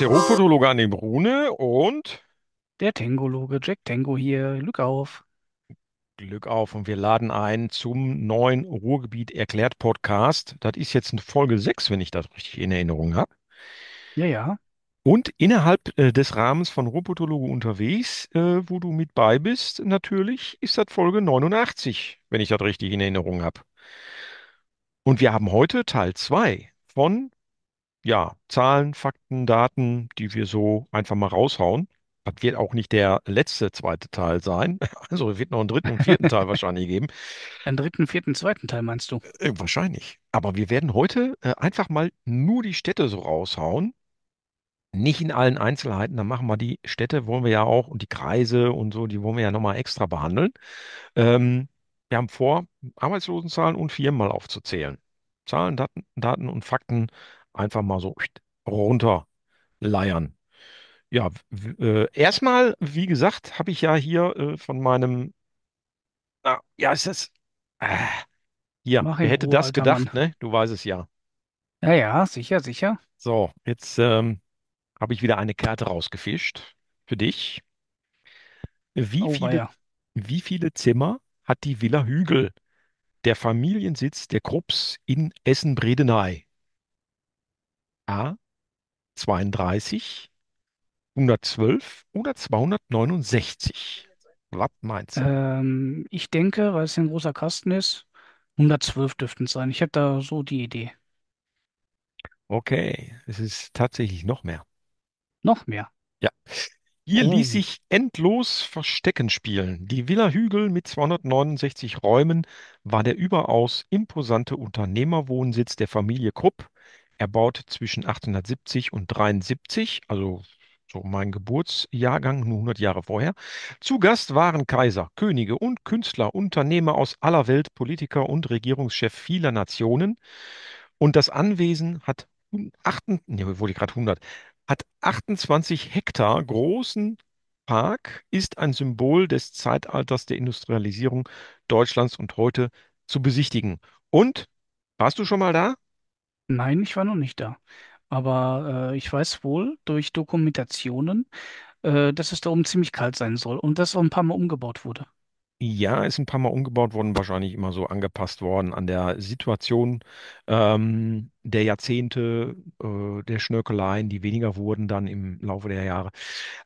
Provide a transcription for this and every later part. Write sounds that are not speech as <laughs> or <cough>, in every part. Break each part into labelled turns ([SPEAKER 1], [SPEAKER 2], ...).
[SPEAKER 1] der
[SPEAKER 2] Hofotologe an dem
[SPEAKER 1] Rune und Der Tangologe, Jack Tango hier, Glück auf. Glück auf. Und wir laden ein zum neuen Ruhrgebiet erklärt Podcast. Das ist jetzt Folge 6, wenn ich das richtig in Erinnerung habe. Ja, ja. Und innerhalb äh, des Rahmens von Robotologe unterwegs, äh, wo du mit bei bist, natürlich ist das Folge 89, wenn ich das richtig in Erinnerung habe. Und wir haben heute Teil 2 von ja, Zahlen, Fakten, Daten, die wir so einfach mal raushauen. Das wird auch nicht der letzte zweite Teil sein. <laughs> Also es wird noch einen dritten und vierten Teil wahrscheinlich geben. Einen dritten, vierten, zweiten Teil meinst du? Äh, wahrscheinlich. Aber wir werden heute äh, einfach mal nur die Städte so raushauen. Nicht in allen Einzelheiten, dann machen wir die Städte, wollen wir ja auch, und die Kreise und so, die wollen wir ja nochmal extra behandeln. Ähm, wir haben vor, Arbeitslosenzahlen und Firmen mal aufzuzählen. Zahlen, Daten, Daten und Fakten einfach mal so runterleiern. Ja, äh, erstmal, wie gesagt, habe ich ja hier äh, von meinem, ah, ja, ist das, ah, äh, hier, Mach wer hätte Ruhe, das alter gedacht, Mann. ne? Du weißt es ja. Ja, ja, sicher, sicher. So, jetzt ähm, habe ich wieder eine Karte rausgefischt für dich. Wie Oh, viele, wie viele Zimmer hat die Villa Hügel, der Familiensitz der Krupps in Essen-Bredeney? A 32, 112 oder 269? Was meinst du? Ähm,
[SPEAKER 2] ich denke, weil es ein großer Kasten ist, 112 dürften es sein. Ich habe da so die Idee.
[SPEAKER 1] Okay, es ist tatsächlich noch mehr. Noch mehr. Ja. Hier oh. ließ sich endlos Verstecken spielen. Die Villa Hügel mit 269 Räumen war der überaus imposante Unternehmerwohnsitz der Familie Krupp, erbaut zwischen 1870 und 73, also so mein Geburtsjahrgang, nur 100 Jahre vorher. Zu Gast waren Kaiser, Könige und Künstler, Unternehmer aus aller Welt, Politiker und Regierungschef vieler Nationen. Und das Anwesen hat 8, nee, wurde gerade 100, hat 28 Hektar großen Park, ist ein Symbol des Zeitalters der Industrialisierung Deutschlands und heute zu besichtigen. Und warst du schon mal da?
[SPEAKER 2] Nein, ich war noch nicht da. Aber äh, ich weiß wohl durch Dokumentationen, äh, dass es da oben ziemlich kalt sein soll und dass auch ein paar Mal umgebaut wurde.
[SPEAKER 1] Ja, ist ein paar Mal umgebaut worden, wahrscheinlich immer so angepasst worden an der Situation ähm, der Jahrzehnte, äh, der Schnörkeleien, die weniger wurden dann im Laufe der Jahre.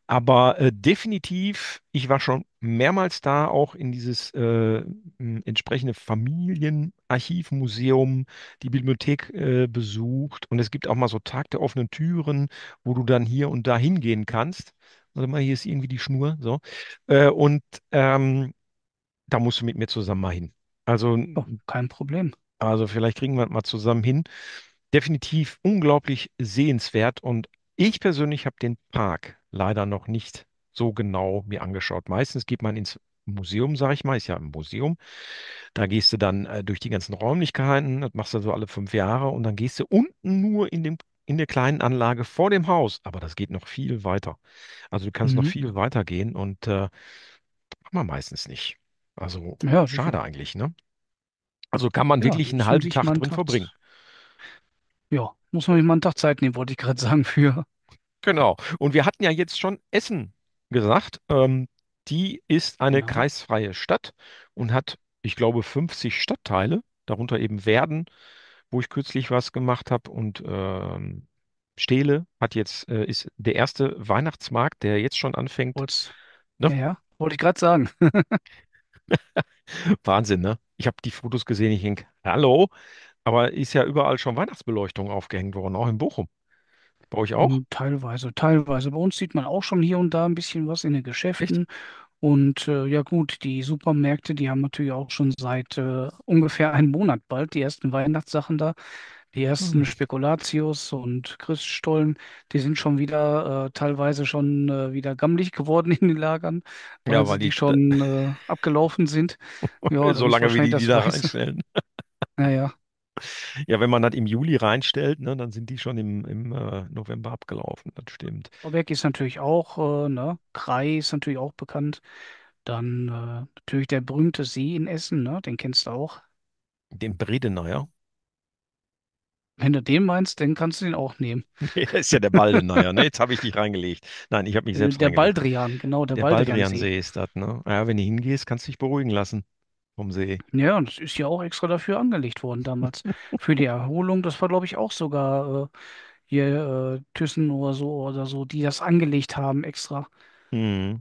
[SPEAKER 1] Aber äh, definitiv, ich war schon mehrmals da, auch in dieses äh, entsprechende Familienarchivmuseum, die Bibliothek äh, besucht. Und es gibt auch mal so Tag der offenen Türen, wo du dann hier und da hingehen kannst. Warte mal, hier ist irgendwie die Schnur, so. Äh, und ähm, da musst du mit mir zusammen mal hin. Also, oh, kein Problem. Also, vielleicht kriegen wir das mal zusammen hin. Definitiv unglaublich sehenswert und ich persönlich habe den Park leider noch nicht so genau mir angeschaut. Meistens geht man ins Museum, sage ich mal, ist ja ein Museum. Da gehst du dann äh, durch die ganzen Räumlichkeiten, das machst du so alle fünf Jahre und dann gehst du unten nur in, dem, in der kleinen Anlage vor dem Haus. Aber das geht noch viel weiter. Also du kannst mhm. noch viel weiter gehen und äh, machen wir meistens nicht. Also Ja, schade sicher. eigentlich, ne? Also kann man Ja, wirklich einen halben Tag drin Tag, verbringen.
[SPEAKER 2] ja, muss man sich mal einen Tag Zeit nehmen, wollte ich gerade sagen, für.
[SPEAKER 1] Genau. Und wir hatten ja jetzt schon Essen gesagt. Ähm, die ist eine Genau. kreisfreie Stadt und hat, ich glaube, 50 Stadtteile, darunter eben Werden, wo ich kürzlich was gemacht habe. Und ähm, Steele hat jetzt, äh, ist der erste Weihnachtsmarkt, der jetzt schon anfängt. Ne? ja, ja, wollte ich gerade sagen. <laughs> <laughs> Wahnsinn, ne? Ich habe die Fotos gesehen, ich denke, hallo, aber ist ja überall schon Weihnachtsbeleuchtung aufgehängt worden, auch in Bochum. Bei euch auch? Hm,
[SPEAKER 2] teilweise, teilweise. Bei uns sieht man auch schon hier und da ein bisschen was in den Echt? Geschäften. Und äh, ja gut, die Supermärkte, die haben natürlich auch schon seit äh, ungefähr einem Monat bald die ersten Weihnachtssachen da. Die ersten mhm. Spekulatius und Christstollen, die sind schon wieder äh, teilweise schon äh, wieder gammelig geworden in den Lagern, weil, ja, weil die, die schon äh, abgelaufen sind. <laughs> Ja, so lange wie die die da reinstellen.
[SPEAKER 1] naja. <laughs> Ja, wenn man das im Juli reinstellt, ne, dann sind die schon im, im äh, November abgelaufen, das stimmt.
[SPEAKER 2] Vorwerk ist natürlich auch, äh, ne, Krei ist natürlich auch bekannt. Dann äh, natürlich der berühmte See in Essen, ne, den kennst du auch.
[SPEAKER 1] Den Bredener, ja.
[SPEAKER 2] Wenn du den meinst, dann kannst du den auch nehmen.
[SPEAKER 1] <laughs> Ja, ist ja der Baldeneier, ne? Jetzt habe ich dich <laughs> reingelegt. Nein, ich habe mich äh, selbst Der reingelegt. Baldrian, genau, der, Der Baldriansee. Baldriansee ist das, ne? Ja, wenn du hingehst, kannst du dich beruhigen lassen vom See.
[SPEAKER 2] Ja, und es ist ja auch extra dafür angelegt
[SPEAKER 1] worden damals. <laughs> Für die Erholung, das
[SPEAKER 2] war, glaube ich, auch sogar äh, hier äh, Thyssen oder so oder so, die das angelegt haben
[SPEAKER 1] extra Hm.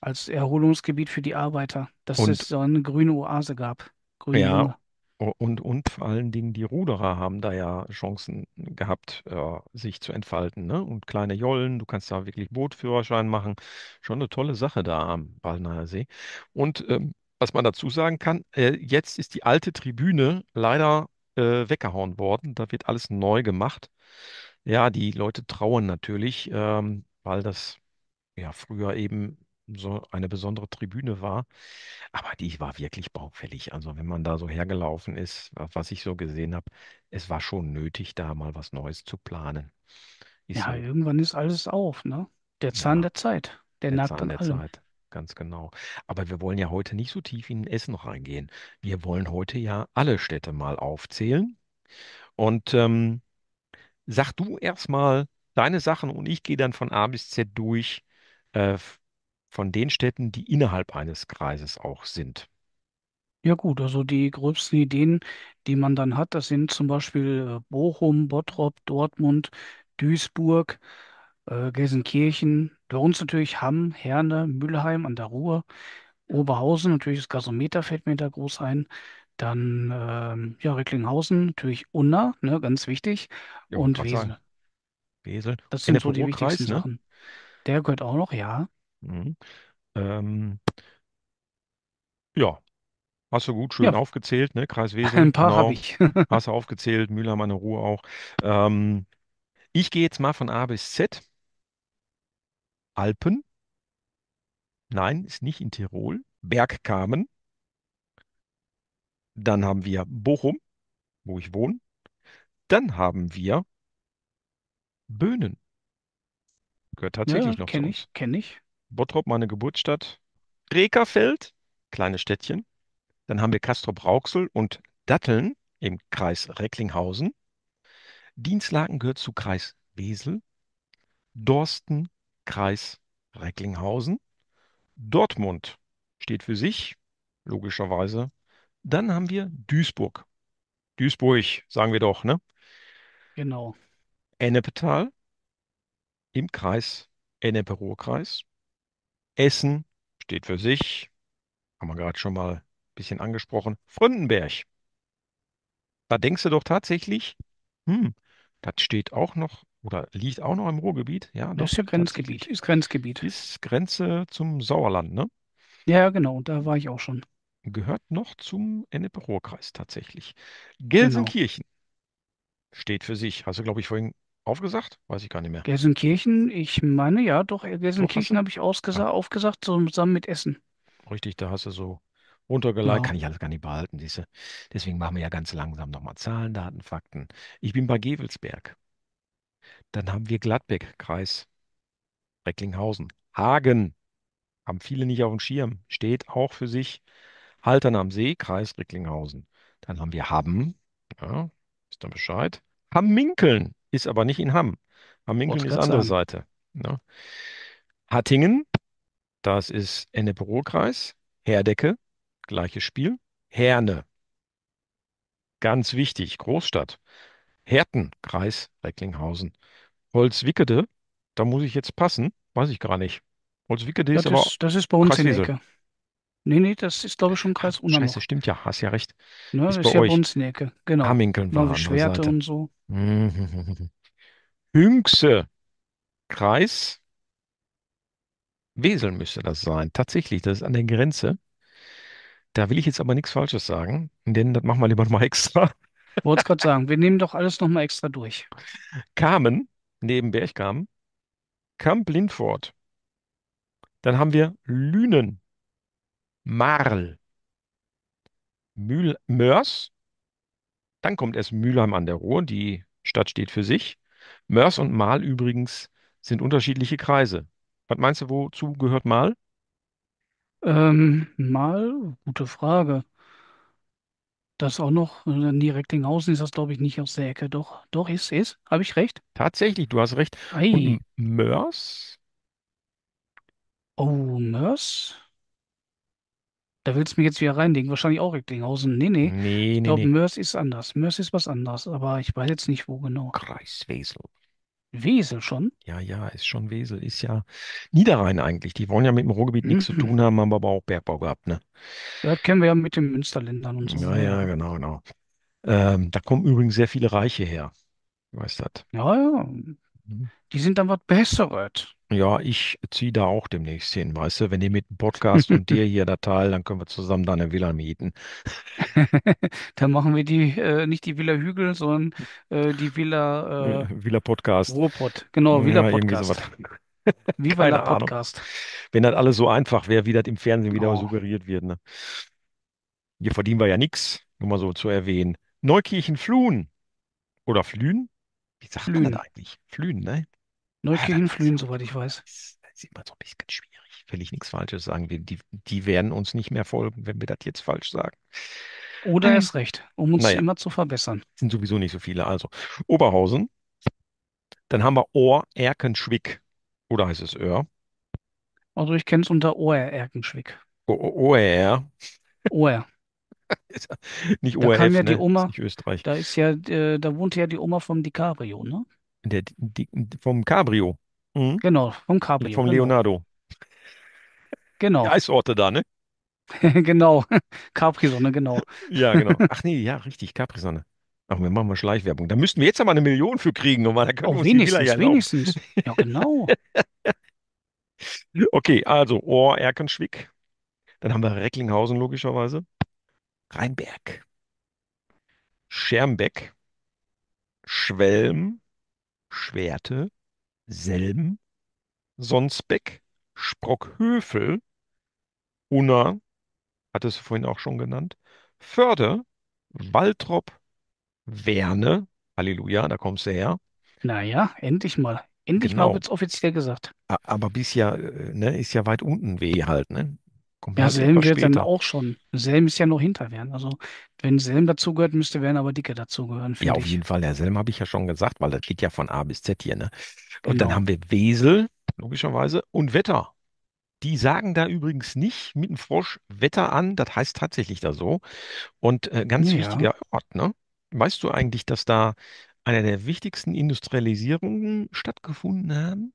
[SPEAKER 2] als Erholungsgebiet für die Arbeiter, dass Und es so eine grüne Oase gab. Grüne ja, Lunge.
[SPEAKER 1] Und, und vor allen Dingen die Ruderer haben da ja Chancen gehabt, äh, sich zu entfalten. Ne? Und kleine Jollen, du kannst da wirklich Bootführerschein machen. Schon eine tolle Sache da am Ballnaer See. Und ähm, was man dazu sagen kann, äh, jetzt ist die alte Tribüne leider äh, weggehauen worden. Da wird alles neu gemacht. Ja, die Leute trauen natürlich, ähm, weil das ja früher eben so eine besondere Tribüne war. Aber die war wirklich baufällig. Also wenn man da so hergelaufen ist, was ich so gesehen habe, es war schon nötig, da mal was Neues zu planen. Ist Ja, so, irgendwann ist alles auf, ne? Der Zahn ja, der Zeit, der der nagt Zahn an der allem. Zeit. Ganz genau. Aber wir wollen ja heute nicht so tief in Essen reingehen. Wir wollen heute ja alle Städte mal aufzählen. Und ähm, sag du erstmal deine Sachen und ich gehe dann von A bis Z durch, äh, von den Städten, die innerhalb eines Kreises auch sind.
[SPEAKER 2] Ja gut, also die gröbsten Ideen, die man dann hat, das sind zum Beispiel äh, Bochum, Bottrop, Dortmund, Duisburg, äh, Gelsenkirchen, bei uns natürlich Hamm, Herne, Mülheim an der Ruhr, Oberhausen, natürlich das Gasometer fällt mir da groß ein, dann ähm, ja Recklinghausen, natürlich Unna, ne, ganz wichtig, Ja, und gerade sagen.
[SPEAKER 1] Wesel. Wesel. Das sind so die ennepe wichtigsten ne? Sachen.
[SPEAKER 2] Der gehört auch noch, ja.
[SPEAKER 1] Mhm. Ähm, ja, Hast du gut, schön Ja, aufgezählt, ne? Kreis <laughs> Wesel, ein paar habe genau. ich. Hast du aufgezählt, Mülheim meine Ruhe auch. Ähm, ich gehe jetzt mal von A bis Z. Alpen, nein, ist nicht in Tirol. Bergkamen, dann haben wir Bochum, wo ich wohne. Dann haben wir Böhnen, gehört Ja, tatsächlich noch zu kenne ich, kenne ich. Bottrop, meine Geburtsstadt, Rekerfeld, kleines Städtchen. Dann haben wir kastrop rauxel und Datteln im Kreis Recklinghausen. Dienstlaken gehört zu Kreis Wesel. Dorsten, Kreis Recklinghausen. Dortmund steht für sich, logischerweise. Dann haben wir Duisburg. Duisburg, sagen wir doch, ne? Genau. Ennepetal im Kreis, Ennepe-Ruhr-Kreis. Essen steht für sich, haben wir gerade schon mal ein bisschen angesprochen, Fründenberg. Da denkst du doch tatsächlich, hm, das steht auch noch oder liegt auch noch im Ruhrgebiet. Ja, Das doch, ist ja Grenzgebiet, ist Grenzgebiet. Ist Grenze zum Sauerland, ne? Ja, ja, genau, da war ich auch schon. Gehört noch zum ennepe ruhrkreis kreis tatsächlich. Genau. Gelsenkirchen steht für sich. Hast du, glaube ich, vorhin aufgesagt? Weiß ich gar nicht mehr.
[SPEAKER 2] Gelsenkirchen, ich meine ja, doch, äh, Gelsenkirchen habe ich ausgesa Ja, aufgesagt, zusammen mit Essen.
[SPEAKER 1] richtig, da hast du so runtergeleitet. Kann ich alles gar nicht behalten, siehste. Deswegen machen wir ja ganz langsam nochmal Zahlen, Daten, Fakten. Ich bin bei Gevelsberg. Dann haben wir Gladbeck, Kreis Recklinghausen. Hagen, haben viele nicht auf dem Schirm. Steht auch für sich. Haltern am See, Kreis Recklinghausen. Dann haben wir Haben, Ja, ist dann Bescheid. Haben Minkeln, ist aber nicht in Hamm. Hamm-München ist andere sagen. Seite. Ne? Hattingen, das ist Ennepe-Ruhr-Kreis. Herdecke, gleiches Spiel. Herne, ganz wichtig, Großstadt. Herten, Kreis Recklinghausen. Holzwickede, da muss ich jetzt passen, weiß ich gar nicht. Holzwickede ist Das aber das ist bei uns in der Ecke. Nee, nee, das ist, glaube ich, schon Kreis Unna Scheiße, noch. stimmt ja, hast ja recht. Ne, Ist das bei ist ja bei euch. in der Ecke. Genau. Haminkeln war Glaube ich, andere Schwerte Seite. und so. <laughs> Hünxe, Kreis Wesel müsste das sein. Tatsächlich, das ist an der Grenze. Da will ich jetzt aber nichts Falsches sagen, denn das machen wir lieber mal extra. Wollte es gerade sagen, wir <laughs> nehmen doch alles nochmal extra durch. Kamen, neben Bergkamen, Kamp-Lindfort. Dann haben wir Lünen. Marl, Mühl, Mörs, dann kommt erst Mülheim an der Ruhr, die Stadt steht für sich. Mörs und Marl übrigens sind unterschiedliche Kreise. Was meinst du, wozu gehört Marl?
[SPEAKER 2] Ähm, mal, gute Frage. Das auch noch, direkt in Hausen ist das, glaube ich, nicht aus der Ecke. Doch, doch, ist, ist.
[SPEAKER 1] Habe ich recht? Tatsächlich, du hast recht. Ei, Und Mörs?
[SPEAKER 2] oh, Mörs? Da willst du mich jetzt wieder reinlegen. Wahrscheinlich auch Recklinghausen. Nee, nee. Nee, Ich nee, glaube, nee. Mercy ist anders. Mercy ist was anderes, aber ich weiß
[SPEAKER 1] jetzt nicht, wo genau. Kreis Wesel. Wesel schon? Ja, ja, ist schon Wesel. Ist ja Niederrhein eigentlich. Die wollen ja mit dem Ruhrgebiet nichts zu Mhm. tun haben, haben aber auch Bergbau gehabt, ne? Ja,
[SPEAKER 2] kennen wir ja mit den Münsterländern und so. Ja, Ja,
[SPEAKER 1] genau, genau. Ähm, da kommen übrigens sehr viele Reiche her. Weißt du das?
[SPEAKER 2] Ja, ja. Mhm. Die sind dann was Besseres.
[SPEAKER 1] Ja, ich ziehe da auch demnächst hin, weißt du? Wenn ihr mit dem Podcast und dir hier da teilen, dann können wir zusammen deine Villa mieten. <laughs> Dann machen wir die, äh, nicht die Villa Hügel, sondern
[SPEAKER 2] äh, die Villa äh, Villa Podcast. Ruhrpott. Genau, Villa Ja, irgendwie sowas. Podcast. <laughs> Viva la Keine Ahnung. Podcast.
[SPEAKER 1] Wenn das alles so einfach wäre, wie das im Fernsehen wieder Oh, suggeriert wird, ne? Hier verdienen wir ja nichts, nur mal so zu erwähnen. Neukirchen Fluhn oder Flühen? Wie sagt man das eigentlich? Flühen, ne? Neukirchen flühen, soweit ich weiß. Das ist immer so ein bisschen schwierig. Will ich nichts Falsches sagen. Wir, die, die werden uns nicht mehr folgen, wenn wir das jetzt falsch sagen.
[SPEAKER 2] Oder hm. erst ähm, recht, um uns naja. immer
[SPEAKER 1] zu verbessern. Sind sowieso nicht so viele. Also Oberhausen. Dann haben wir Ohr, Erkenschwick. Oder heißt es Öhr?
[SPEAKER 2] Also ich kenne es unter Ohr, Erkenschwick.
[SPEAKER 1] OR.
[SPEAKER 2] OR. <laughs> nicht ORF, da kam ja ne? die Oma, ist Da ist ja, äh, da wohnte ja die Oma vom DiCaprio, ne?
[SPEAKER 1] Der, die, vom Cabrio. Mhm. Genau, vom Cabrio. Vom genau. Leonardo. Genau. Die Eisorte da, ne? <laughs> Genau. <laughs> Capri-Sonne, genau. <laughs> Ja, genau. Ach nee, ja, richtig, Capri-Sonne. Ach, wir machen mal Schleichwerbung. Da müssten wir jetzt aber eine Million für kriegen. Und dann können oh, wir wenigstens, ja wenigstens.
[SPEAKER 2] Ja, genau.
[SPEAKER 1] okay, also Ohr, Erkenschwick. Dann haben wir Recklinghausen logischerweise. Rheinberg. Schermbeck. Schwelm. Schwerte, Selben, Sonsbeck, Sprockhöfel, Unna, hat es vorhin auch schon genannt, Förde, Waltrop, Werne, Halleluja, da kommst du her.
[SPEAKER 2] Naja, endlich mal. Endlich Genau. mal es offiziell gesagt.
[SPEAKER 1] Aber bist ja, äh, ne, ist ja weit unten weh halt, ne? Ja, Selm etwas wird dann auch
[SPEAKER 2] schon. Selm ist ja noch hinter Wern. Also, wenn Selm dazugehört, müsste Wern aber Dicke dazugehören, Ja, auf ich. jeden
[SPEAKER 1] Fall. Der Selm habe ich ja schon gesagt, weil das geht ja von A bis Z hier, ne? Und dann genau. haben wir Wesel, logischerweise, und Wetter. Die sagen da übrigens nicht mit dem Frosch Wetter an, das heißt tatsächlich da so. Und äh, ganz Ja. wichtiger Ort, ne? Weißt du eigentlich, dass da einer der wichtigsten Industrialisierungen stattgefunden haben?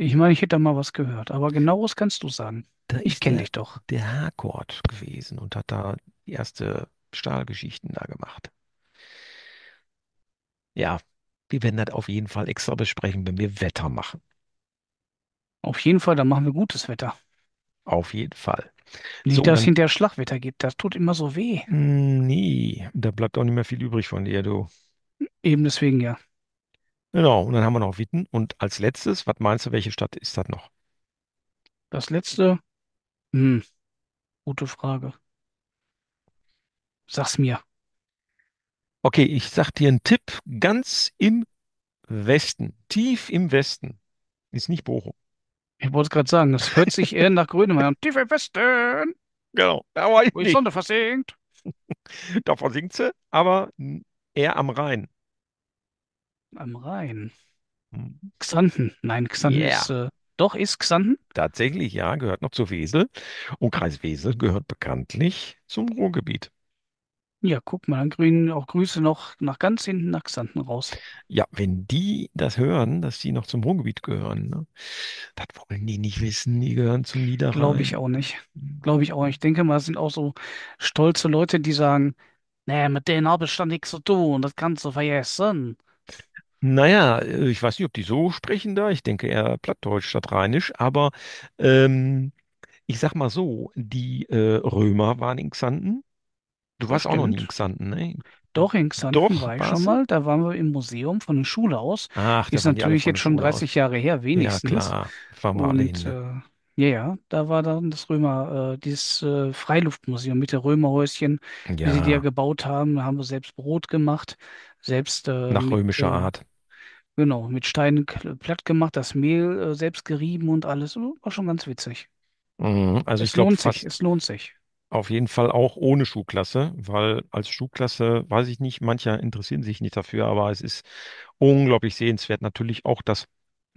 [SPEAKER 2] Ich meine, ich hätte da mal was gehört,
[SPEAKER 1] aber genaues kannst du sagen. Da Ich ist kenne der, dich doch. der Harcourt gewesen und hat da die erste Stahlgeschichten da gemacht. Ja, wir werden das auf jeden Fall extra besprechen, wenn wir Wetter machen. Auf jeden Fall, dann machen wir gutes Wetter. Auf jeden Fall. Nicht, und dass es hinterher
[SPEAKER 2] Schlagwetter gibt. Das tut immer so weh.
[SPEAKER 1] Hm, nee, da bleibt auch nicht mehr viel übrig von dir, du. Eben deswegen ja. Genau, und dann haben wir noch Witten. Und als letztes, was meinst du, welche Stadt ist das noch?
[SPEAKER 2] Das letzte, hm, gute Frage.
[SPEAKER 1] Sag's mir. Okay, ich sag dir einen Tipp, ganz im Westen, tief im Westen, ist nicht Bochum.
[SPEAKER 2] Ich wollte es gerade sagen, das hört sich eher nach Grönemeyer an. <laughs>
[SPEAKER 1] Tief im Westen, Genau, aber wo die Sonne versinkt. <laughs> Da versinkt sie, aber eher am Rhein. Am Rhein. Hm. Xanten. Nein, Xanten yeah. ist. Äh, doch, ist Xanten? Tatsächlich, ja, gehört noch zu Wesel. Und Kreis Wesel gehört bekanntlich zum Ruhrgebiet.
[SPEAKER 2] Ja, guck mal, dann grünen auch Grüße noch nach ganz hinten nach Xanten
[SPEAKER 1] raus. Ja, wenn die das hören, dass die noch zum Ruhrgebiet gehören, ne? Das wollen die nicht wissen, die gehören zum Niederrhein. Glaube ich auch
[SPEAKER 2] nicht. Glaube ich auch nicht. Ich denke mal, es sind auch so stolze Leute, die sagen, nee, mit denen habe ich da nichts zu tun, das kannst du vergessen.
[SPEAKER 1] Naja, äh, ich weiß nicht, ob die so sprechen da. Ich denke eher Plattdeutsch statt Rheinisch. Aber ähm, ich sag mal so, die äh, Römer waren in Xanten. Du Das warst auch noch nie in stimmt. Xanten, ne?
[SPEAKER 2] Doch, in Xanten Doch, war ich schon warst du? mal. Da waren wir im Museum von der Schule aus. Ach, da Ist waren die alle natürlich von der jetzt schon Schule aus. 30 Jahre her, Ja, wenigstens. klar, fahren wir alle hin, Und ne? äh, ja, ja, da war dann das Römer, äh, dieses äh, Freiluftmuseum mit den Römerhäuschen, wie sie die ja Ja, gebaut haben. Da haben wir selbst Brot gemacht, selbst äh, nach mit, römischer äh, Art. genau, mit Steinen platt gemacht, das Mehl äh, selbst gerieben und alles. War schon ganz witzig.
[SPEAKER 1] Mhm, also ich Es glaube lohnt sich, fast
[SPEAKER 2] es lohnt sich.
[SPEAKER 1] auf jeden Fall auch ohne Schulklasse, weil als Schulklasse, weiß ich nicht, mancher interessieren sich nicht dafür, aber es ist unglaublich sehenswert. Natürlich auch das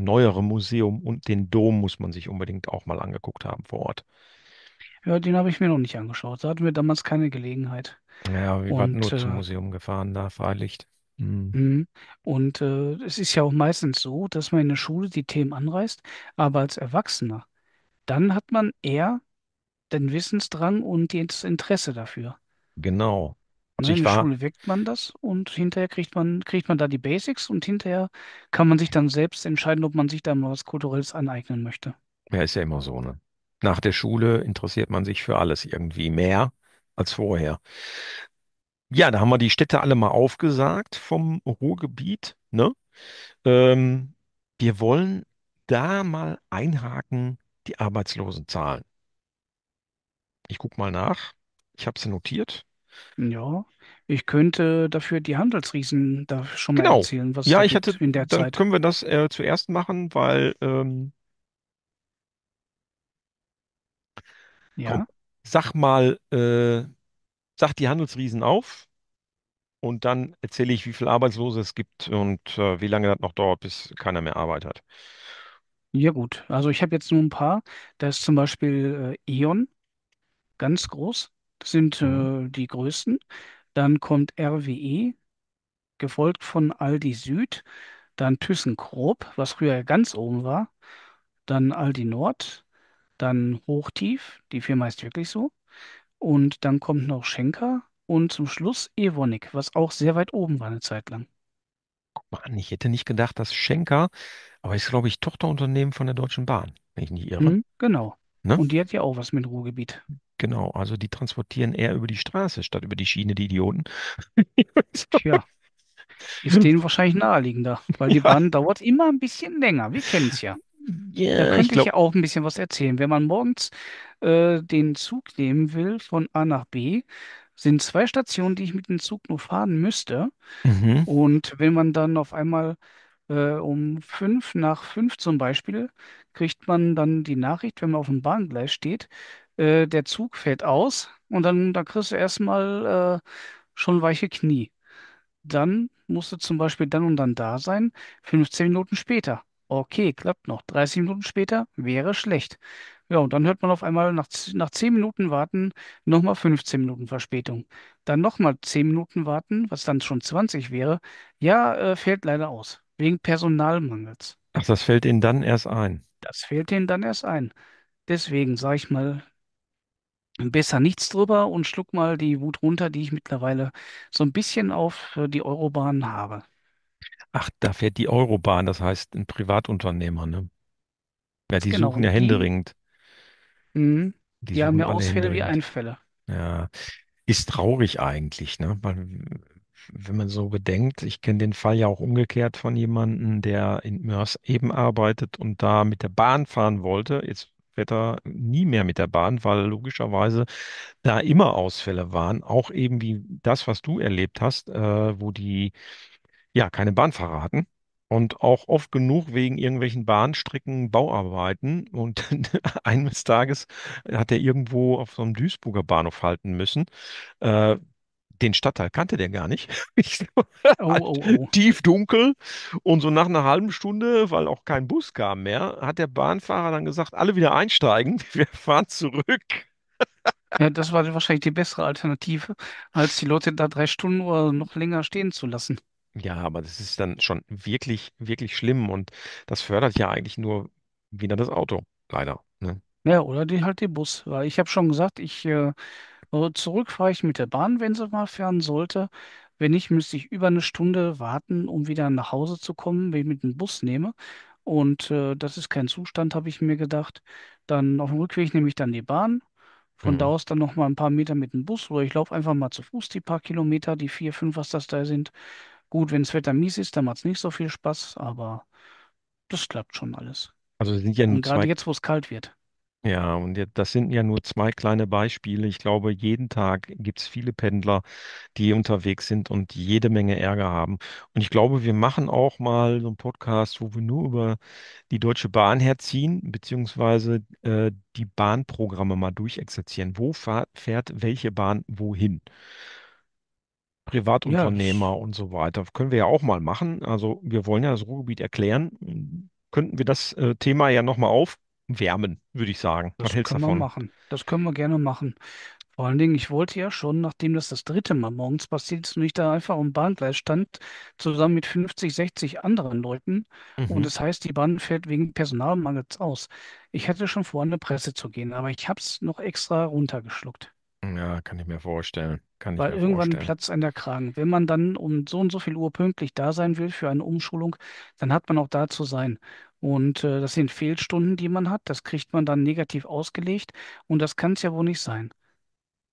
[SPEAKER 1] neuere Museum und den Dom muss man sich unbedingt auch mal angeguckt haben vor Ort.
[SPEAKER 2] Ja, den habe ich mir noch nicht angeschaut. Da hatten wir damals keine Gelegenheit.
[SPEAKER 1] Ja, wir waren Und, nur zum äh, Museum gefahren, da Freilicht. Hm.
[SPEAKER 2] mhm. und äh, es ist ja auch meistens so, dass man in der Schule die Themen anreißt, aber als Erwachsener, dann hat man eher den Wissensdrang und das Interesse dafür.
[SPEAKER 1] Genau. Also ne, in der war, Schule
[SPEAKER 2] weckt man das und hinterher kriegt man, kriegt man da die Basics und hinterher kann man sich dann selbst entscheiden, ob man sich da mal was Kulturelles aneignen möchte.
[SPEAKER 1] ja, ist ja immer so, ne? Nach der Schule interessiert man sich für alles irgendwie mehr als vorher. Ja, da haben wir die Städte alle mal aufgesagt vom Ruhrgebiet, ne? Ähm, wir wollen da mal einhaken, die Arbeitslosenzahlen. Ich gucke mal nach. Ich habe sie notiert.
[SPEAKER 2] Ja, ich könnte dafür die Handelsriesen da schon mal Genau. erzählen, was es Ja, da ich gibt hätte, in der dann Zeit.
[SPEAKER 1] können wir das äh, zuerst machen, weil, ähm, Ja, sag mal, äh, sag die Handelsriesen auf und dann erzähle ich, wie viel Arbeitslose es gibt und äh, wie lange das noch dauert, bis keiner mehr Arbeit hat. ja gut. Also ich
[SPEAKER 2] habe jetzt nur ein paar. Da ist zum Beispiel äh, E.ON, ganz groß sind äh, mhm. die größten. Dann kommt RWE, gefolgt von Aldi Süd, dann ThyssenKrupp, was früher ganz oben war, dann Aldi Nord, dann Hochtief, die Firma heißt wirklich so, und dann kommt noch Schenker und zum Schluss Evonik, was auch sehr weit oben war eine Zeit lang.
[SPEAKER 1] Mann, ich hätte nicht gedacht, dass Schenker, aber ist, glaube ich, Tochterunternehmen von der Deutschen Bahn, wenn ich nicht irre. Mhm, genau. Ne? Und die hat ja auch was mit Ruhrgebiet. Genau, also die transportieren eher über die Straße statt über die Schiene, die Idioten. Tja, <laughs> ist denen
[SPEAKER 2] wahrscheinlich naheliegender, weil die ja. Bahn dauert immer ein bisschen länger. Wir kennen es ja.
[SPEAKER 1] Yeah, da könnte ich, glaub... ich, ja
[SPEAKER 2] auch ein bisschen was erzählen. Wenn man morgens äh, den Zug nehmen will von A nach B, sind zwei Stationen, die ich mit dem Zug nur fahren müsste. Mhm. Und wenn man dann auf einmal äh, um fünf nach fünf zum Beispiel, kriegt man dann die Nachricht, wenn man auf dem Bahngleis steht, äh, der Zug fällt aus und dann, dann kriegst du erstmal äh, schon weiche Knie. Dann musst du zum Beispiel dann und dann da sein, 15 Minuten später. Okay, klappt noch. 30 Minuten später wäre schlecht. Ja, und dann hört man auf einmal nach, nach 10 Minuten warten nochmal 15 Minuten Verspätung. Dann nochmal 10 Minuten warten, was dann schon 20 wäre. Ja, äh, fällt leider aus, wegen Personalmangels.
[SPEAKER 1] Ach, das fällt Ihnen dann erst ein.
[SPEAKER 2] Das fällt denen dann erst ein. Deswegen sage ich mal, besser nichts drüber und schluck mal die Wut runter, die ich mittlerweile so ein bisschen auf äh, die Eurobahn habe.
[SPEAKER 1] Ach, da fährt die Eurobahn, das heißt ein Privatunternehmer, ne? Ja, die Genau, suchen ja und die, händeringend.
[SPEAKER 2] mh, Die die haben ja Ausfälle wie Einfälle.
[SPEAKER 1] Ja, ist traurig eigentlich, ne? Weil, wenn man so bedenkt, ich kenne den Fall ja auch umgekehrt von jemandem, der in Mörs eben arbeitet und da mit der Bahn fahren wollte. Jetzt Wetter nie mehr mit der Bahn, weil logischerweise da immer Ausfälle waren, auch eben wie das, was du erlebt hast, äh, wo die ja keine Bahnfahrer hatten. Und auch oft genug wegen irgendwelchen Bahnstrecken Bauarbeiten. Und <laughs> eines Tages hat er irgendwo auf so einem Duisburger Bahnhof halten müssen, äh, den Stadtteil kannte der gar nicht. <laughs> So, oh, oh, oh. Tief dunkel. Und so nach einer halben Stunde, weil auch kein Bus kam mehr, hat der Bahnfahrer dann gesagt, alle wieder einsteigen, <laughs> wir fahren zurück. Ja, das war wahrscheinlich die bessere Alternative, als die Leute da drei Stunden oder noch länger stehen zu lassen. Ja, aber das ist dann schon wirklich, wirklich schlimm und das fördert ja eigentlich nur wieder das Auto, leider. Ne?
[SPEAKER 2] Ja, oder die, halt den Bus. Weil ich habe schon gesagt, ich äh, also zurück fahre ich mit der Bahn, wenn sie mal fahren sollte. Wenn nicht, müsste ich über eine Stunde warten, um wieder nach Hause zu kommen, wenn ich mit dem Bus nehme. Und äh, das ist kein Zustand, habe ich mir gedacht. Dann auf dem Rückweg nehme ich dann die Bahn. Von da mhm. aus dann noch mal ein paar Meter mit dem Bus oder ich laufe einfach mal zu Fuß die paar Kilometer, die vier, fünf, was das da sind. Gut, wenn das Wetter mies ist, dann macht es nicht so viel Spaß, aber das klappt schon alles.
[SPEAKER 1] Also es sind ja nur Und gerade zwei, jetzt,
[SPEAKER 2] wo es kalt wird.
[SPEAKER 1] Ja, und das sind ja nur zwei kleine Beispiele. Ich glaube, jeden Tag gibt es viele Pendler, die unterwegs sind und jede Menge Ärger haben. Und ich glaube, wir machen auch mal so einen Podcast, wo wir nur über die Deutsche Bahn herziehen, beziehungsweise äh, die Bahnprogramme mal durchexerzieren. Wo fahr- fährt welche Bahn wohin? Ja, das, Privatunternehmer und so weiter. Können wir ja auch mal machen. Also wir wollen ja das Ruhrgebiet erklären. Könnten wir das äh, Thema ja nochmal auf? wärmen, würde ich sagen. Was das hältst können davon? wir
[SPEAKER 2] machen. Das können wir gerne machen. Vor allen Dingen, ich wollte ja schon, nachdem das das dritte Mal morgens passiert ist und da einfach am Bahngleis stand, zusammen mit 50, 60 anderen Leuten. Mhm. Und das heißt, die Bahn fällt wegen Personalmangels aus. Ich hätte schon vor, an der Presse zu gehen, aber ich habe es noch extra runtergeschluckt.
[SPEAKER 1] Ja, kann ich mir vorstellen. Kann Weil ich
[SPEAKER 2] mir irgendwann vorstellen. platzt an der Kragen. Wenn man dann um so und so viel Uhr pünktlich da sein will für eine Umschulung, dann hat man auch da zu sein. Und äh, das sind Fehlstunden, die man hat. Das kriegt man dann negativ ausgelegt. Und das kann es ja wohl nicht sein.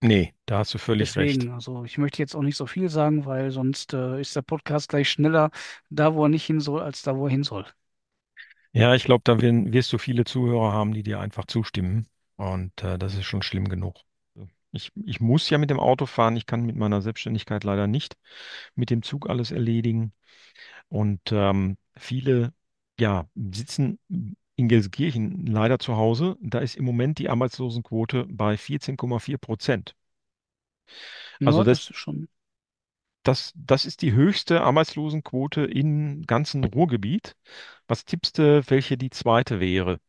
[SPEAKER 1] Nee, da hast du völlig recht.
[SPEAKER 2] also ich möchte jetzt auch nicht so viel sagen, weil sonst äh, ist der Podcast gleich schneller da, wo er nicht hin soll, als da, wo er hin soll.
[SPEAKER 1] Ja, ich glaube, da wirst du viele Zuhörer haben, die dir einfach zustimmen. Und äh, das ist schon schlimm genug. Ich, ich muss ja mit dem Auto fahren. Ich kann mit meiner Selbstständigkeit leider nicht mit dem Zug alles erledigen. Und ähm, viele ja, sitzen in Gelsenkirchen leider zu Hause. Da ist im Moment die Arbeitslosenquote bei 14,4 Prozent. Also das, das, ist schon. Das, das ist die höchste Arbeitslosenquote im ganzen Ruhrgebiet. Was tippst du, welche die zweite wäre?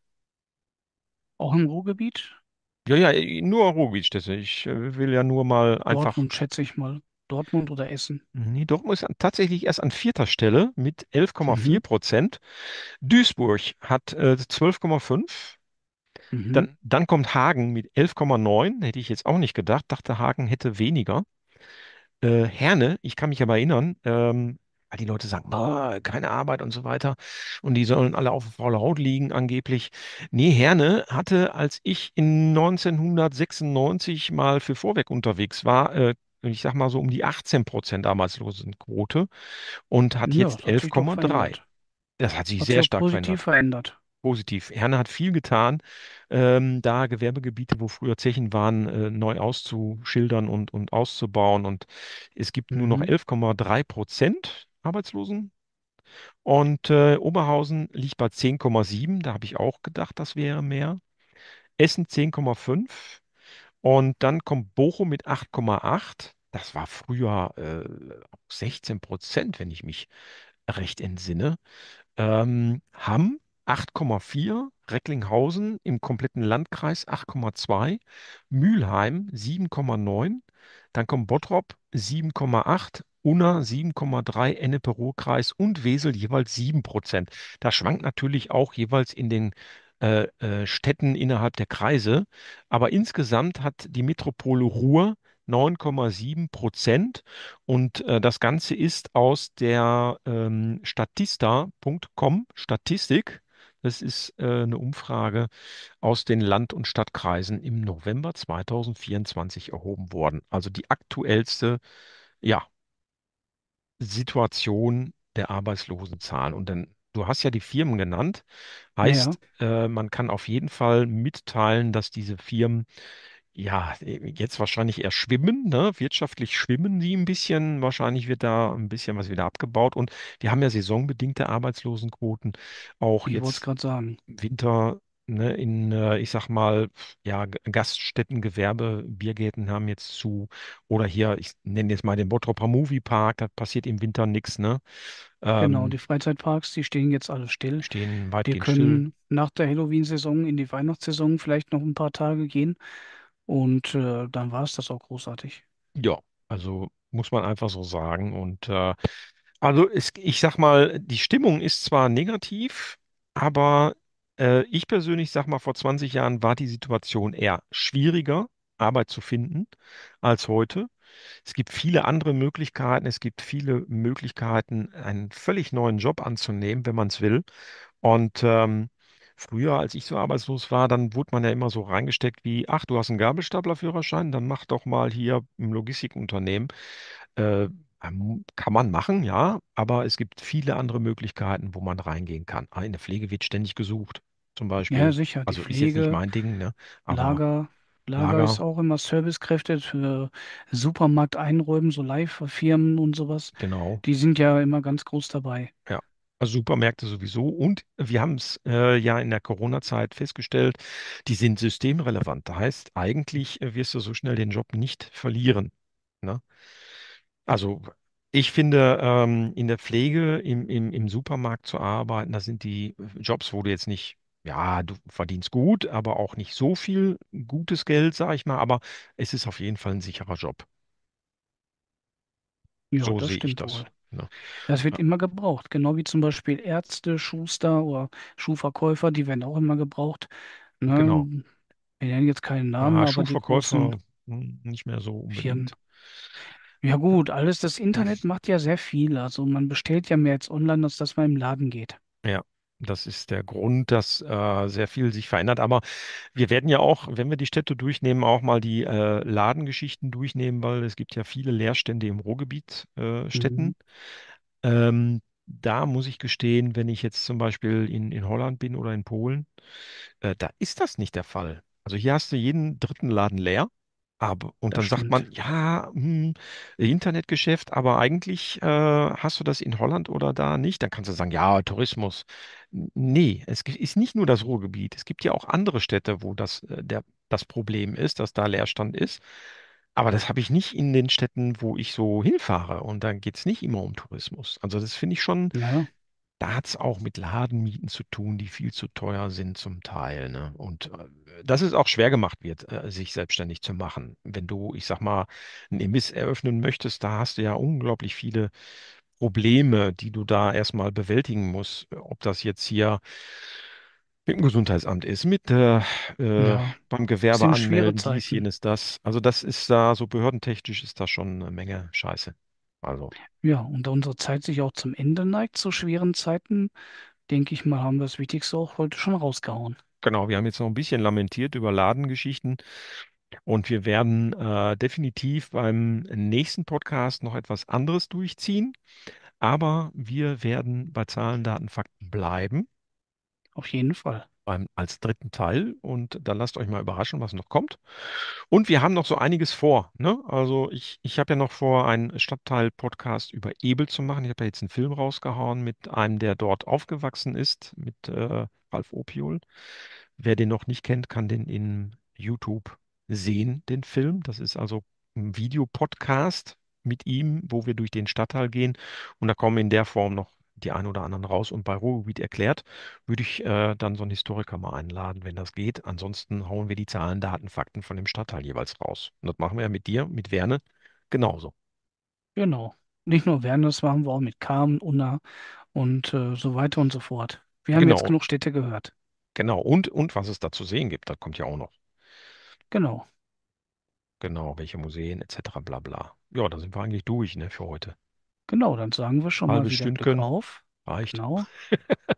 [SPEAKER 1] Auch im Ruhrgebiet? Ja, ja, nur Ruhrgebiet, Stesse. Ich äh, will ja nur mal einfach. Dortmund
[SPEAKER 2] schätze ich mal. Dortmund oder Essen?
[SPEAKER 1] Nee, Dortmund ist tatsächlich erst an vierter Stelle mit 11,4 mhm. Prozent. Duisburg hat äh, 12,5. Mhm. Dann, dann kommt Hagen mit 11,9. Hätte ich jetzt auch nicht gedacht. Dachte, Hagen hätte weniger. Äh, Herne, ich kann mich aber erinnern, ähm, weil die Leute sagen, boah, keine Arbeit und so weiter. Und die sollen alle auf fauler Haut liegen, angeblich. Nee, Herne hatte, als ich in 1996 mal für Vorwerk unterwegs war, äh, ich sag mal so um die 18 Prozent Arbeitslosenquote und hat ja, jetzt 11,3. Das hat sich hat sehr sich stark positiv verändert. verändert. Positiv. Herne hat viel getan, ähm, da Gewerbegebiete, wo früher Zechen waren, äh, neu auszuschildern und, und auszubauen. Und es gibt mhm. nur noch 11,3 mhm. Prozent Arbeitslosen. Und äh, Oberhausen liegt bei 10,7. Da habe ich auch gedacht, das wäre mehr. Essen 10,5. Und dann kommt Bochum mit 8,8. Das war früher äh, 16 Prozent, wenn ich mich recht entsinne. Ähm, Hamm 8,4, Recklinghausen im kompletten Landkreis 8,2, Mülheim 7,9, dann kommt Bottrop 7,8, Unna 7,3, ennepe ruhrkreis und Wesel jeweils 7 Prozent. Das schwankt natürlich auch jeweils in den äh, äh, Städten innerhalb der Kreise. Aber insgesamt hat die Metropole Ruhr 9,7 Prozent. Und äh, das Ganze ist aus der ähm, Statista.com Statistik. Das ist äh, eine Umfrage aus den Land- und Stadtkreisen im November 2024 erhoben worden. Also die aktuellste ja, Situation der Arbeitslosenzahlen. Und dann du hast ja die Firmen genannt. Heißt, Ja, äh, man kann auf jeden Fall mitteilen, dass diese Firmen ja jetzt wahrscheinlich eher schwimmen, ne? Wirtschaftlich schwimmen die ein bisschen. Wahrscheinlich wird da ein bisschen was wieder abgebaut. Und wir haben ja saisonbedingte Arbeitslosenquoten auch ich jetzt gerade sagen. Winter ne, in, äh, ich sag mal, ja, Gaststätten, Gewerbe, Biergärten haben jetzt zu. Oder hier, ich nenne jetzt mal den Bottroper Movie Park, da passiert im Winter nichts, ne? Ähm. Genau, die
[SPEAKER 2] Freizeitparks, die stehen jetzt alle still. stehen
[SPEAKER 1] Die weitgehend Wir können
[SPEAKER 2] nach der Halloween-Saison in die Weihnachtssaison vielleicht noch ein paar Tage gehen. Und äh, dann war es das auch großartig.
[SPEAKER 1] Ja, also muss man einfach so sagen. Und äh, also es, ich sag mal, die Stimmung ist zwar negativ, aber äh, ich persönlich sage mal, vor 20 Jahren war die Situation eher schwieriger, Arbeit zu finden, als heute. Es gibt viele andere Möglichkeiten. Es gibt viele Möglichkeiten, einen völlig neuen Job anzunehmen, wenn man es will. Und ähm, früher, als ich so arbeitslos war, dann wurde man ja immer so reingesteckt wie, ach, du hast einen Gabelstaplerführerschein, dann mach doch mal hier im Logistikunternehmen. Äh, kann man machen, ja, aber es gibt viele andere Möglichkeiten, wo man reingehen kann. Ah, in der Pflege wird ständig gesucht zum Beispiel. Ja, sicher. Also Also ist jetzt nicht mein Ding, ne? Aber Lager, Lager ist
[SPEAKER 2] auch immer Servicekräfte für Supermarkt einräumen, so Live-Firmen und sowas. genau. Die sind ja immer ganz groß dabei.
[SPEAKER 1] Ja, also Supermärkte sowieso. Und wir haben es äh, ja in der Corona-Zeit festgestellt, die sind systemrelevant. Das heißt, eigentlich äh, wirst du so schnell den Job nicht verlieren. Ne? Also ich finde, ähm, in der Pflege, im, im, im Supermarkt zu arbeiten, das sind die Jobs, wo du jetzt nicht ja, du verdienst gut, aber auch nicht so viel gutes Geld, sage ich mal, aber es ist auf jeden Fall ein sicherer Job. Ja, So sehe ich das. wohl. Ne? Das wird Ja,
[SPEAKER 2] immer gebraucht, genau wie zum Beispiel Ärzte, Schuster oder Schuhverkäufer, die werden auch immer gebraucht. Ne? genau. Wir nennen jetzt keinen Namen, Ja, aber Schuhverkäufer
[SPEAKER 1] hm, nicht mehr so unbedingt.
[SPEAKER 2] Ja gut, alles das Internet macht ja sehr viel. Also man bestellt ja mehr jetzt online, als dass man im Laden geht.
[SPEAKER 1] Ja, das ist der Grund, dass äh, sehr viel sich verändert. Aber wir werden ja auch, wenn wir die Städte durchnehmen, auch mal die äh, Ladengeschichten durchnehmen, weil es gibt ja viele Leerstände im Ruhrgebiet, äh, Städten. Mhm. Ähm, da muss ich gestehen, wenn ich jetzt zum Beispiel in, in Holland bin oder in Polen, äh, da ist das nicht der Fall. Also hier hast du jeden dritten Laden leer. Aber, und Das dann sagt man, stimmt. ja, hm, Internetgeschäft, aber eigentlich äh, hast du das in Holland oder da nicht. Dann kannst du sagen, ja, Tourismus. Nee, es ist nicht nur das Ruhrgebiet. Es gibt ja auch andere Städte, wo das, äh, der, das Problem ist, dass da Leerstand ist. Aber das habe ich nicht in den Städten, wo ich so hinfahre. Und dann geht es nicht immer um Tourismus. Also das finde ich schon Ja da hat es auch mit Ladenmieten zu tun, die viel zu teuer sind zum Teil, ne? Und, äh, dass es auch schwer gemacht wird, äh, sich selbstständig zu machen. Wenn du, ich sag mal, 'n Imbiss eröffnen möchtest, da hast du ja unglaublich viele Probleme, die du da erstmal bewältigen musst. Ob das jetzt hier mit dem Gesundheitsamt ist, mit, äh, äh Ja, beim Gewerbe anmelden, dies, jenes, das. Also, das ist da so behördentechnisch ist da schon eine Menge Scheiße. Also.
[SPEAKER 2] Ja, und da unsere Zeit sich auch zum Ende neigt, zu schweren Zeiten, denke ich mal, haben wir das Wichtigste auch heute schon rausgehauen.
[SPEAKER 1] Genau, wir haben jetzt noch ein bisschen lamentiert über Ladengeschichten und wir werden äh, definitiv beim nächsten Podcast noch etwas anderes durchziehen, aber wir werden bei Zahlen, Daten, Fakten bleiben. Auf jeden Fall beim, als dritten Teil und dann lasst euch mal überraschen, was noch kommt. Und wir haben noch so einiges vor. Ne? Also ich, ich habe ja noch vor, einen Stadtteil-Podcast über Ebel zu machen. Ich habe ja jetzt einen Film rausgehauen mit einem, der dort aufgewachsen ist, mit äh, Ralf Opiol. Wer den noch nicht kennt, kann den in YouTube sehen, den Film. Das ist also ein Videopodcast mit ihm, wo wir durch den Stadtteil gehen. Und da kommen in der Form noch die einen oder anderen raus und bei Ruhrgebiet erklärt, würde ich äh, dann so einen Historiker mal einladen, wenn das geht. Ansonsten hauen wir die Zahlen, Daten, Fakten von dem Stadtteil jeweils raus. Und das machen wir ja mit dir, mit Werne genauso.
[SPEAKER 2] Genau. Nicht nur Werne, das machen wir auch mit Kamen, Unna und äh, so weiter und so fort. Wir haben genau. jetzt genug Städte gehört.
[SPEAKER 1] Genau. Und, und was es da zu sehen gibt, das kommt ja auch noch. Genau. Genau, welche Museen etc. bla bla. Ja, da sind wir eigentlich durch, ne, für heute.
[SPEAKER 2] Genau, dann sagen wir schon mal Halbes wieder Glück Stündchen auf.
[SPEAKER 1] reicht. Genau. <laughs>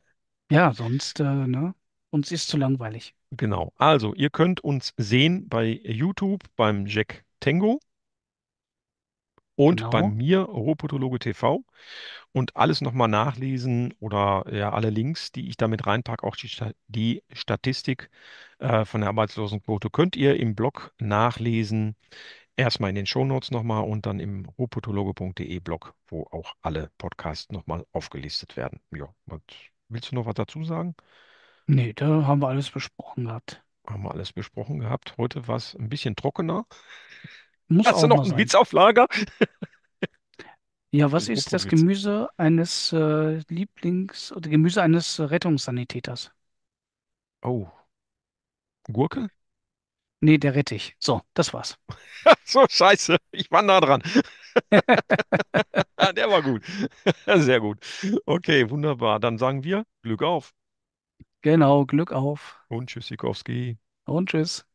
[SPEAKER 2] Ja, sonst, äh, ne? Uns ist zu langweilig.
[SPEAKER 1] Genau. Also, ihr könnt uns sehen bei YouTube beim Jack Tango und Genau. bei mir Robotologe TV und alles nochmal nachlesen oder ja, alle Links, die ich damit reinpacke, auch die, die Statistik äh, von der Arbeitslosenquote könnt ihr im Blog nachlesen erstmal in den Shownotes nochmal und dann im robotologe.de Blog, wo auch alle Podcasts nochmal aufgelistet werden. Ja, was, willst du noch was dazu sagen? Nee, da haben wir alles besprochen gehabt. Haben wir alles besprochen gehabt. Heute war es ein bisschen trockener. Muss Hast du noch einen Witz auf Lager? <laughs> Ja, was ist das Gemüse eines äh,
[SPEAKER 2] Lieblings- oder Gemüse eines äh, Rettungssanitäters? Oh, Gurke? Nee, der Rettich. So, das war's.
[SPEAKER 1] <laughs> so, scheiße. Ich war nah dran. <laughs> der war gut. <laughs> Sehr gut. Okay, wunderbar. Dann sagen wir Glück auf.
[SPEAKER 2] Genau, Glück auf. Und tschüss, Sikowski. Und tschüss.